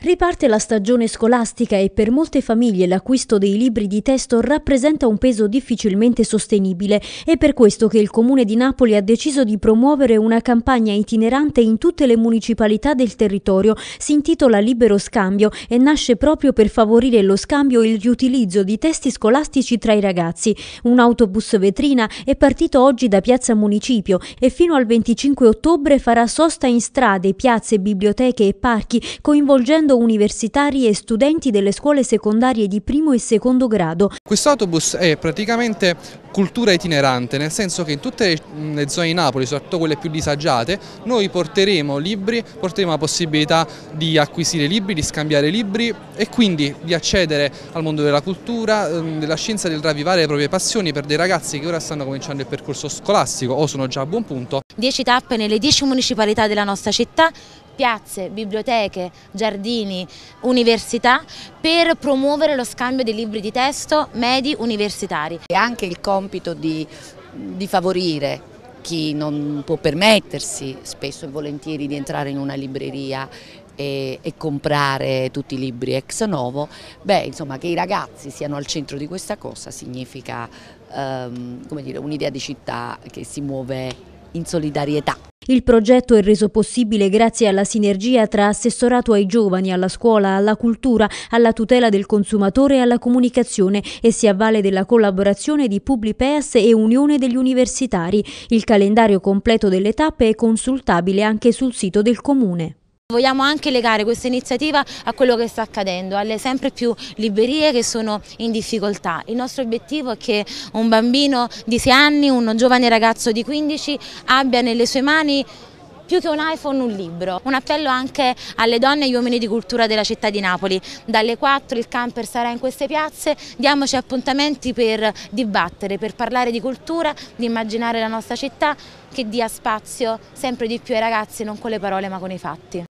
Riparte la stagione scolastica e per molte famiglie l'acquisto dei libri di testo rappresenta un peso difficilmente sostenibile. È per questo che il Comune di Napoli ha deciso di promuovere una campagna itinerante in tutte le municipalità del territorio. Si intitola Libero Scambio e nasce proprio per favorire lo scambio e il riutilizzo di testi scolastici tra i ragazzi. Un autobus vetrina è partito oggi da Piazza Municipio e fino al 25 ottobre farà sosta in strade, piazze, biblioteche e parchi, coinvolgendo includendo universitari e studenti delle scuole secondarie di primo e secondo grado. Questo autobus è praticamente cultura itinerante, nel senso che in tutte mm, le zone di Napoli, soprattutto quelle più disagiate, noi porteremo libri, porteremo la possibilità di acquisire libri, di scambiare libri e quindi di accedere al mondo della cultura, mm, della scienza, del ravvivare le proprie passioni per dei ragazzi che ora stanno cominciando il percorso scolastico o sono già a buon punto. Dieci tappe nelle dieci municipalità della nostra città, piazze, biblioteche, giardini, università per promuovere lo scambio dei libri di testo medi universitari. E anche il compito di, di favorire chi non può permettersi spesso e volentieri di entrare in una libreria e, e, comprare tutti i libri ex novo, beh insomma che i ragazzi siano al centro di questa cosa significa ehm, un'idea di città che si muove in solidarietà. Il progetto è reso possibile grazie alla sinergia tra assessorato ai giovani, alla scuola, alla cultura, alla tutela del consumatore e alla comunicazione e si avvale della collaborazione di Publipeas e Unione degli Universitari. Il calendario completo delle tappe è consultabile anche sul sito del Comune. Vogliamo anche legare questa iniziativa a quello che sta accadendo, alle sempre più librerie che sono in difficoltà. Il nostro obiettivo è che un bambino di 6 anni, un giovane ragazzo di 15 abbia nelle sue mani più che un iPhone un libro. Un appello anche alle donne e agli uomini di cultura della città di Napoli. Dalle 4 il camper sarà in queste piazze, diamoci appuntamenti per dibattere, per parlare di cultura, di immaginare la nostra città che dia spazio sempre di più ai ragazzi non con le parole ma con i fatti.